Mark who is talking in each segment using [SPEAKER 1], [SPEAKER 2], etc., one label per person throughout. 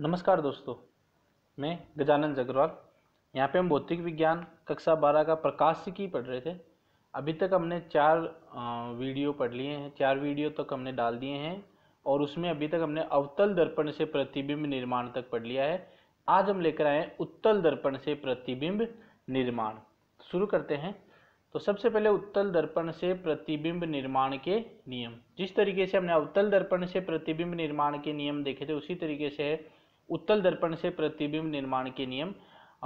[SPEAKER 1] नमस्कार दोस्तों मैं गजानन जगरवाल यहाँ पे हम भौतिक विज्ञान कक्षा बारह का प्रकाश की पढ़ रहे थे अभी तक हमने चार वीडियो पढ़ लिए हैं चार वीडियो तक हमने डाल दिए हैं और उसमें अभी तक हमने अवतल दर्पण से प्रतिबिंब निर्माण तक पढ़ लिया है आज हम लेकर आए हैं उत्तल दर्पण से प्रतिबिंब निर्माण शुरू करते हैं तो सबसे पहले उत्तल दर्पण से प्रतिबिंब निर्माण के नियम जिस तरीके से हमने अवतल दर्पण से प्रतिबिंब निर्माण के नियम देखे थे उसी तरीके से है उत्तल दर्पण से प्रतिबिंब निर्माण के नियम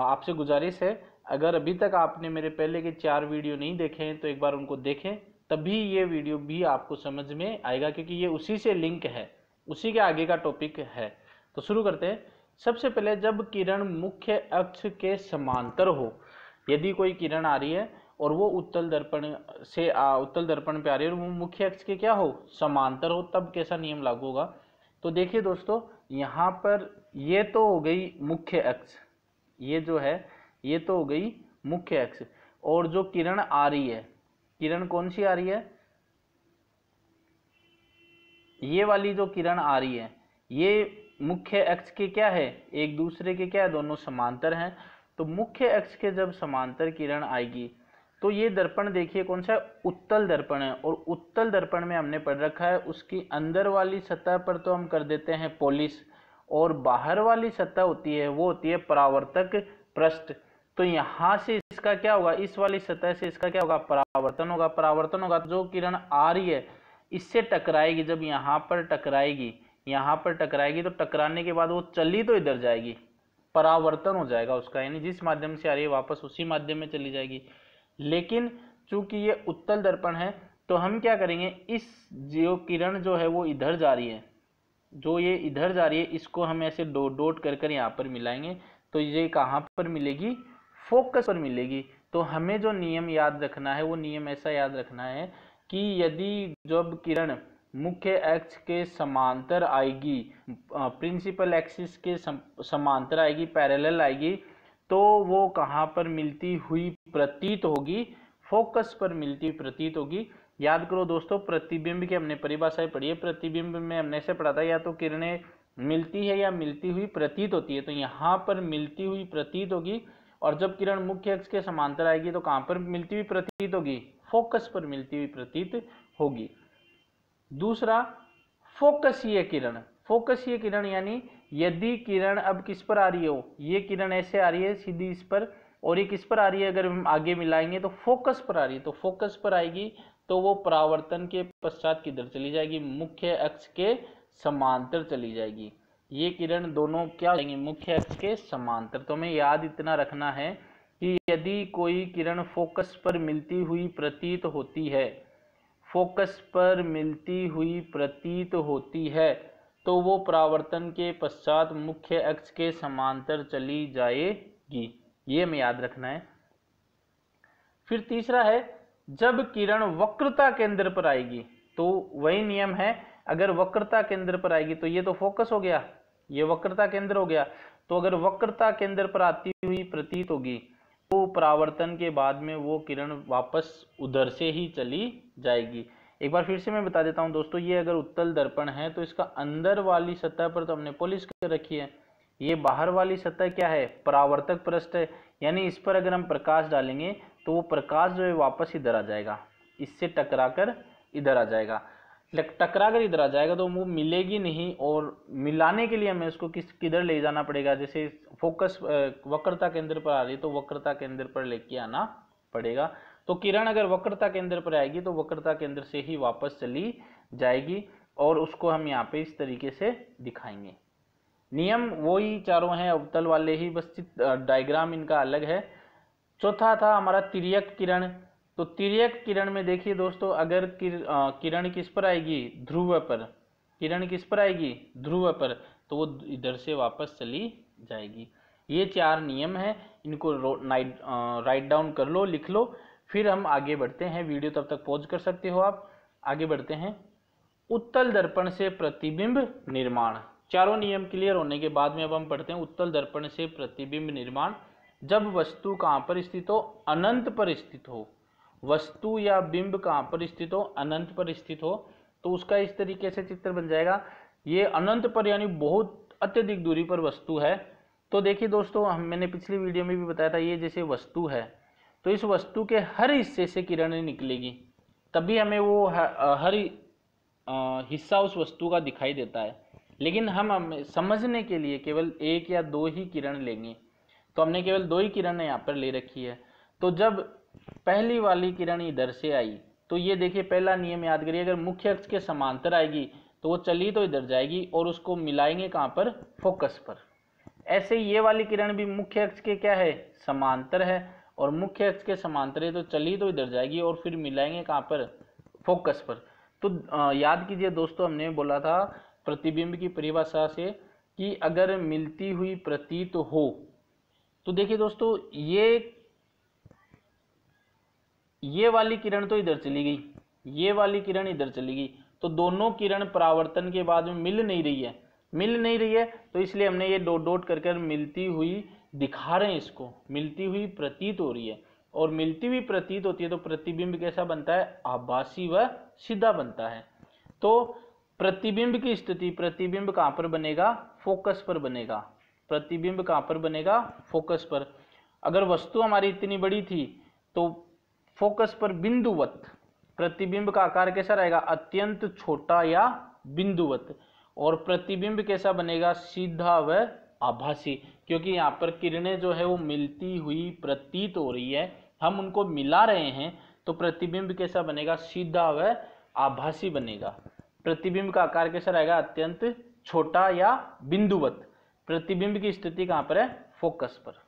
[SPEAKER 1] आपसे गुजारिश है अगर अभी तक आपने मेरे पहले के चार वीडियो नहीं देखे हैं तो एक बार उनको देखें तभी ये वीडियो भी आपको समझ में आएगा क्योंकि ये उसी से लिंक है उसी के आगे का टॉपिक है तो शुरू करते हैं सबसे पहले जब किरण मुख्य अक्ष के समांतर हो यदि कोई किरण आ रही है और वो उत्तल दर्पण से आ, उत्तल दर्पण पे आ रही है और वो मुख्य अक्ष के क्या हो समांतर हो तब कैसा नियम लागू होगा तो देखिए दोस्तों यहाँ पर ये तो हो गई मुख्य अक्ष ये जो है ये तो हो गई मुख्य अक्ष और जो किरण आ रही है किरण कौन सी आ रही है ये वाली जो किरण आ रही है ये मुख्य अक्ष के क्या है एक दूसरे के क्या है दोनों समांतर हैं तो मुख्य अक्ष के जब समांतर किरण आएगी तो ये दर्पण देखिए कौन सा है उत्तल दर्पण है और उत्तल दर्पण में हमने पढ़ रखा है उसकी अंदर वाली सतह पर तो हम कर देते हैं पॉलिश और बाहर वाली सतह होती है वो होती है परावर्तक पृष्ठ तो यहाँ से इसका क्या होगा इस वाली सतह से इसका क्या होगा परावर्तन होगा परावर्तन होगा तो जो किरण आ रही है इससे टकराएगी जब यहाँ पर टकराएगी यहाँ पर टकराएगी तो टकराने के बाद वो चली तो इधर जाएगी परावर्तन हो जाएगा उसका यानी जिस माध्यम से आ रही है वापस उसी माध्यम में चली जाएगी लेकिन चूंकि ये उत्तल दर्पण है तो हम क्या करेंगे इस जो किरण जो है वो इधर जा रही है जो ये इधर जा रही है इसको हम ऐसे डोट डोट कर कर यहाँ पर मिलाएंगे तो ये कहाँ पर मिलेगी फोकस पर मिलेगी तो हमें जो नियम याद रखना है वो नियम ऐसा याद रखना है कि यदि जब किरण मुख्य एक्स के समांतर आएगी प्रिंसिपल एक्सिस के समांतर आएगी पैरेलल आएगी तो वो कहाँ पर मिलती हुई प्रतीत होगी फोकस पर मिलती प्रतीत होगी याद करो दोस्तों प्रतिबिंब की हमने परिभाषाएं पढ़ी है प्रतिबिंब में हमने ऐसे पढ़ा था या तो किरणें मिलती है या मिलती हुई प्रतीत होती है तो यहाँ पर मिलती हुई प्रतीत होगी और जब किरण मुख्य अक्ष के समांतर आएगी तो कहाँ पर मिलती हुई प्रतीत होगी फोकस पर मिलती हुई प्रतीत होगी दूसरा फोकसीय किरण फोकसीय किरण यानी यदि किरण अब किस पर आ रही हो ये किरण ऐसे आ रही है सीधी इस पर और ये किस पर आ रही है अगर हम आगे मिलाएंगे तो फोकस पर आ रही है तो फोकस पर आएगी तो वो परावर्तन के पश्चात किधर चली जाएगी मुख्य अक्ष के समांतर चली जाएगी ये किरण दोनों क्या हो मुख्य अक्ष के समांतर तो हमें याद इतना रखना है कि यदि कोई किरण फोकस पर मिलती हुई प्रतीत होती है फोकस पर मिलती हुई प्रतीत होती है तो वो परावर्तन के पश्चात मुख्य अक्ष के समांतर चली जाएगी ये हमें याद रखना है फिर तीसरा है जब किरण वक्रता केंद्र पर आएगी तो वही नियम है अगर वक्रता केंद्र पर आएगी तो ये तो फोकस हो गया ये वक्रता केंद्र हो गया तो अगर वक्रता केंद्र पर आती हुई प्रतीत होगी तो परावर्तन के बाद में वो किरण वापस उधर से ही चली जाएगी एक बार फिर से मैं बता देता हूँ दोस्तों ये अगर उत्तल दर्पण है तो इसका अंदर वाली सतह पर तो हमने पोलिस कर रखी है ये बाहर वाली सतह क्या है परावर्तक पृष्ठ है यानी इस पर अगर हम प्रकाश डालेंगे तो वो प्रकाश जो है वापस इधर आ जाएगा इससे टकरा कर इधर आ जाएगा टकरा कर इधर आ जाएगा तो वो मिलेगी नहीं और मिलाने के लिए हमें उसको किस किधर ले जाना पड़ेगा जैसे फोकस वक्रता केंद्र पर आ रही तो वक्रता केंद्र पर लेके आना पड़ेगा तो किरण अगर वक्रता केंद्र पर आएगी तो वक्रता केंद्र से ही वापस चली जाएगी और उसको हम यहाँ पे इस तरीके से दिखाएंगे नियम वही चारों हैं अवतल वाले ही बस डायग्राम इनका अलग है चौथा था हमारा तिरक किरण तो तिरक किरण में देखिए दोस्तों अगर किर, आ, किरण किस पर आएगी ध्रुव पर किरण किस पर आएगी ध्रुव पर तो वो इधर से वापस चली जाएगी ये चार नियम हैं इनको नाइट राइट डाउन कर लो लिख लो फिर हम आगे बढ़ते हैं वीडियो तब तक पॉज कर सकते हो आप आगे बढ़ते हैं उत्तल दर्पण से प्रतिबिंब निर्माण चारों नियम क्लियर होने के बाद में अब हम पढ़ते हैं उत्तल दर्पण से प्रतिबिंब निर्माण जब वस्तु कहाँ पर स्थित हो अनंत पर स्थित हो वस्तु या बिंब कहाँ पर स्थित हो अनंत पर स्थित हो तो उसका इस तरीके से चित्र बन जाएगा ये अनंत पर यानी बहुत अत्यधिक दूरी पर वस्तु है तो देखिए दोस्तों हम मैंने पिछली वीडियो में भी बताया था ये जैसे वस्तु है तो इस वस्तु के हर हिस्से से किरणें निकलेगी तभी हमें वो हर हिस्सा उस वस्तु का दिखाई देता है लेकिन हम समझने के लिए केवल एक या दो ही किरण लेंगे तो हमने केवल दो ही किरण यहाँ पर ले रखी है तो जब पहली वाली किरण इधर से आई तो ये देखिए पहला नियम याद करिए अगर मुख्य अक्ष के समांतर आएगी तो वो चली तो इधर जाएगी और उसको मिलाएंगे कहाँ पर फोकस पर ऐसे ये वाली किरण भी मुख्य अक्ष के क्या है समांतर है और मुख्य अक्ष के समांतर है तो चली तो इधर जाएगी और फिर मिलाएंगे कहाँ पर फोकस पर तो याद कीजिए दोस्तों हमने बोला था प्रतिबिंब की परिभाषा से कि अगर मिलती हुई प्रतीत हो तो देखिए दोस्तों ये ये वाली किरण तो इधर चली गई ये वाली किरण इधर चली गई तो दोनों किरण परावर्तन के बाद में मिल नहीं रही है मिल नहीं रही है तो इसलिए हमने ये डोट डोट कर कर मिलती हुई दिखा रहे हैं इसको मिलती हुई प्रतीत हो रही है और मिलती हुई प्रतीत होती है तो प्रतिबिंब कैसा बनता है आभासी व सीधा बनता है तो प्रतिबिंब की स्थिति प्रतिबिंब कहाँ पर बनेगा फोकस पर बनेगा प्रतिबिंब कहाँ पर बनेगा फोकस पर अगर वस्तु हमारी इतनी बड़ी थी तो फोकस पर बिंदुवत प्रतिबिंब का आकार कैसा रहेगा अत्यंत छोटा या बिंदुवत और प्रतिबिंब कैसा बनेगा सीधा व आभासी क्योंकि यहाँ पर किरणें जो है वो मिलती हुई प्रतीत हो रही है हम उनको मिला रहे हैं तो प्रतिबिंब कैसा बनेगा सीधा व आभासी बनेगा प्रतिबिंब का आकार कैसा रहेगा अत्यंत छोटा या बिंदुवत प्रतिबिंब की स्थिति कहाँ पर है फोकस पर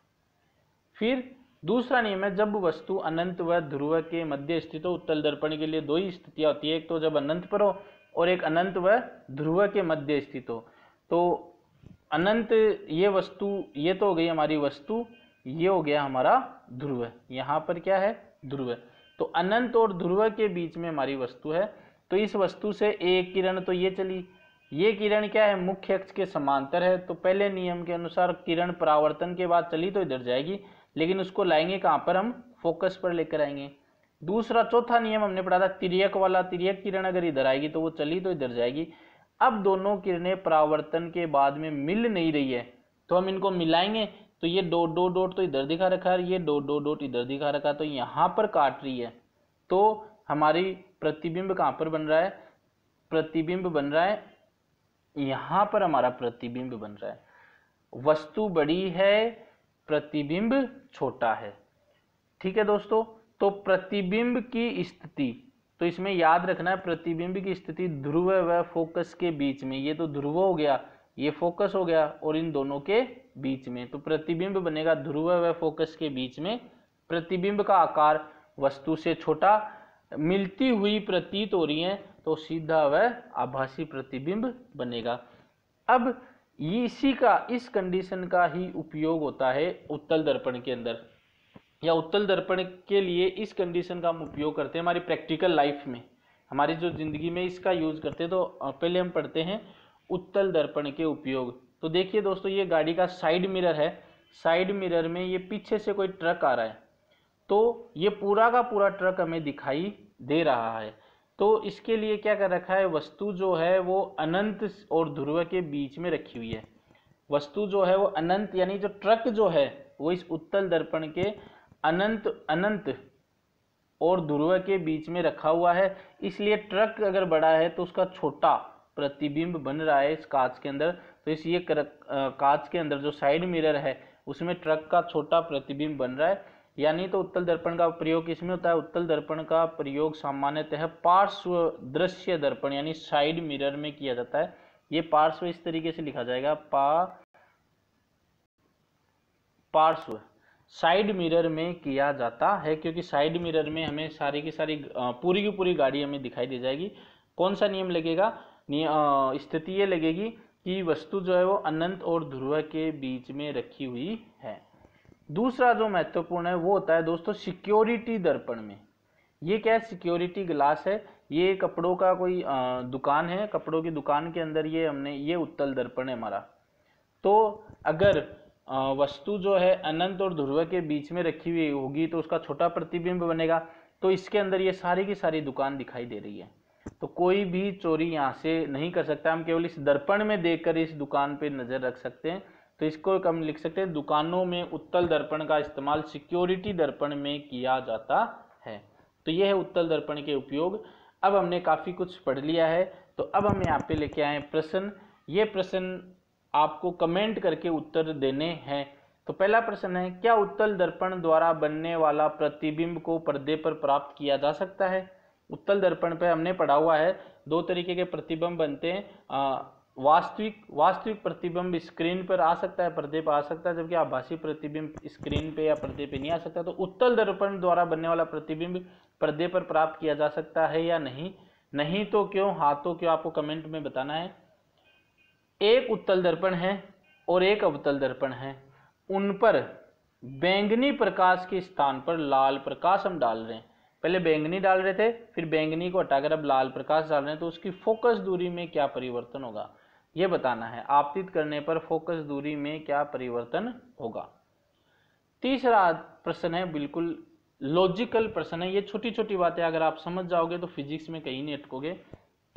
[SPEAKER 1] फिर दूसरा नियम है जब वस्तु अनंत व ध्रुव के मध्य स्थित हो उत्तल दर्पण के लिए दो ही स्थितियां होती है एक तो जब अनंत पर हो और एक अनंत व ध्रुव के मध्य स्थित हो तो अनंत ये वस्तु ये तो हो गई हमारी वस्तु ये हो गया हमारा ध्रुव यहां पर क्या है ध्रुव तो अनंत और ध्रुव के बीच में हमारी वस्तु है तो इस वस्तु से एक किरण तो ये चली ये किरण क्या है मुख्य अक्ष के समांतर है तो पहले नियम के अनुसार किरण परावर्तन के बाद चली तो इधर जाएगी लेकिन उसको लाएंगे कहाँ पर हम फोकस पर लेकर आएंगे दूसरा चौथा नियम हमने पढ़ा था तिरक वाला तिरक किरण अगर इधर आएगी तो वो चली तो इधर जाएगी अब दोनों किरणें परावर्तन के बाद में मिल नहीं रही है तो हम इनको मिलाएंगे तो ये डोट डो डोट तो इधर दिखा रखा है ये डो डोट डोट इधर दिखा रखा तो यहाँ पर काट रही है तो हमारी प्रतिबिंब कहाँ पर बन रहा है प्रतिबिंब बन रहा है यहां पर हमारा प्रतिबिंब बन रहा है वस्तु बड़ी है प्रतिबिंब छोटा है ठीक है दोस्तों तो प्रतिबिंब की स्थिति तो इसमें याद रखना है प्रतिबिंब की स्थिति ध्रुव व फोकस के बीच में ये तो ध्रुव हो गया ये फोकस हो गया और इन दोनों के बीच में तो प्रतिबिंब बनेगा ध्रुव व फोकस के बीच में प्रतिबिंब का आकार वस्तु से छोटा मिलती हुई प्रतीत हो रही है तो सीधा वह आभासी प्रतिबिंब बनेगा अब इसी का इस कंडीशन का ही उपयोग होता है उत्तल दर्पण के अंदर या उत्तल दर्पण के लिए इस कंडीशन का हम उपयोग करते हैं हमारी प्रैक्टिकल लाइफ में हमारी जो ज़िंदगी में इसका यूज़ करते हैं तो पहले हम पढ़ते हैं उत्तल दर्पण के उपयोग तो देखिए दोस्तों ये गाड़ी का साइड मिरर है साइड मिरर में ये पीछे से कोई ट्रक आ रहा है तो ये पूरा का पूरा ट्रक हमें दिखाई दे रहा है तो इसके लिए क्या कर रखा है वस्तु जो है वो अनंत और ध्रुव के बीच में रखी हुई है वस्तु जो है वो अनंत यानी जो ट्रक जो है वो इस उत्तल दर्पण के अनंत अनंत और ध्रुव के बीच में रखा हुआ है इसलिए ट्रक अगर बड़ा है तो उसका छोटा प्रतिबिंब बन रहा है इस कांच के अंदर तो इस ये कांच के अंदर जो साइड मिरर है उसमें ट्रक का छोटा प्रतिबिंब बन रहा है यानी तो उत्तल दर्पण का प्रयोग किसमें होता है उत्तल दर्पण का प्रयोग सामान्यतः पार्श्व दृश्य दर्पण यानी साइड मिरर में किया जाता है ये पार्श्व इस तरीके से लिखा जाएगा पा पार्श्व साइड मिरर में किया जाता है क्योंकि साइड मिरर में हमें सारी की सारी पूरी की पूरी गाड़ी हमें दिखाई दे जाएगी कौन सा नियम लगेगा स्थिति ये लगेगी कि वस्तु जो है वो अनंत और ध्रुव के बीच में रखी हुई है दूसरा जो महत्वपूर्ण है वो होता है दोस्तों सिक्योरिटी दर्पण में ये क्या है सिक्योरिटी ग्लास है ये कपड़ों का कोई आ, दुकान है कपड़ों की दुकान के अंदर ये हमने ये उत्तल दर्पण है हमारा तो अगर आ, वस्तु जो है अनंत और ध्रुव के बीच में रखी हुई होगी तो उसका छोटा प्रतिबिंब बनेगा तो इसके अंदर ये सारी की सारी दुकान दिखाई दे रही है तो कोई भी चोरी यहाँ से नहीं कर सकता हम केवल इस दर्पण में देखकर इस दुकान पर नज़र रख सकते हैं तो इसको हम लिख सकते हैं दुकानों में उत्तल दर्पण का इस्तेमाल सिक्योरिटी दर्पण में किया जाता है तो ये है उत्तल दर्पण के उपयोग अब हमने काफ़ी कुछ पढ़ लिया है तो अब हम यहाँ पे लेके आए प्रश्न ये प्रश्न आपको कमेंट करके उत्तर देने हैं तो पहला प्रश्न है क्या उत्तल दर्पण द्वारा बनने वाला प्रतिबिंब को पर्दे पर प्राप्त किया जा सकता है उत्तल दर्पण पर हमने पढ़ा हुआ है दो तरीके के प्रतिबिंब बनते हैं वास्तविक वास्तविक प्रतिबिंब स्क्रीन पर आ सकता है पर्दे पर आ सकता है जबकि आभासी प्रतिबिंब स्क्रीन पे या पर्दे पे नहीं आ सकता तो उत्तल दर्पण द्वारा बनने वाला प्रतिबिंब पर्दे पर प्राप्त किया जा सकता है या नहीं नहीं तो क्यों हाँ तो क्यों आपको कमेंट में बताना है एक उत्तल दर्पण है और एक अवतल दर्पण है उन पर बैंगनी प्रकाश के स्थान पर लाल प्रकाश हम डाल रहे हैं पहले बैंगनी डाल रहे थे फिर बैंगनी को हटाकर अब लाल प्रकाश डाल रहे हैं तो उसकी फोकस दूरी में क्या परिवर्तन होगा ये बताना है आपतित करने पर फोकस दूरी में क्या परिवर्तन होगा तीसरा प्रश्न है बिल्कुल लॉजिकल प्रश्न है ये छोटी छोटी बातें अगर आप समझ जाओगे तो फिजिक्स में कहीं नहीं अटकोगे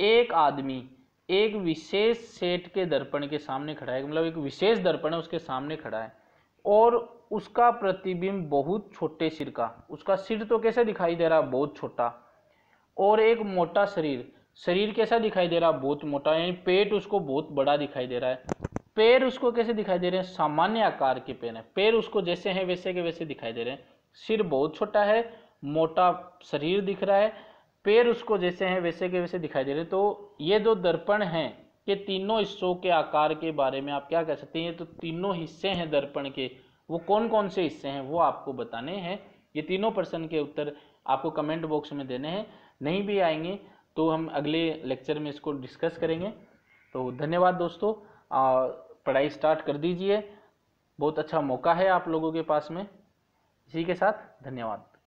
[SPEAKER 1] एक आदमी एक विशेष सेट के दर्पण के सामने खड़ा है मतलब एक विशेष दर्पण है उसके सामने खड़ा है और उसका प्रतिबिंब बहुत छोटे सिर का उसका सिर तो कैसे दिखाई दे रहा है बहुत छोटा और एक मोटा शरीर शरीर कैसा दिखाई दे रहा बहुत मोटा यानी पेट उसको बहुत बड़ा दिखाई दे रहा है पैर उसको कैसे दिखाई दे रहे हैं सामान्य आकार के पैर हैं पैर उसको जैसे हैं वैसे के वैसे दिखाई दे रहे हैं सिर बहुत छोटा है मोटा शरीर दिख रहा है पैर उसको जैसे हैं वैसे के वैसे दिखाई दे रहे हैं तो ये जो दर्पण हैं ये तीनों हिस्सों के आकार के बारे में आप क्या कह सकते हैं तो तीनों हिस्से हैं दर्पण के वो कौन कौन से हिस्से हैं वो आपको बताने हैं ये तीनों प्रश्न के उत्तर आपको कमेंट बॉक्स में देने हैं नहीं भी आएंगे तो हम अगले लेक्चर में इसको डिस्कस करेंगे तो धन्यवाद दोस्तों पढ़ाई स्टार्ट कर दीजिए बहुत अच्छा मौका है आप लोगों के पास में इसी के साथ धन्यवाद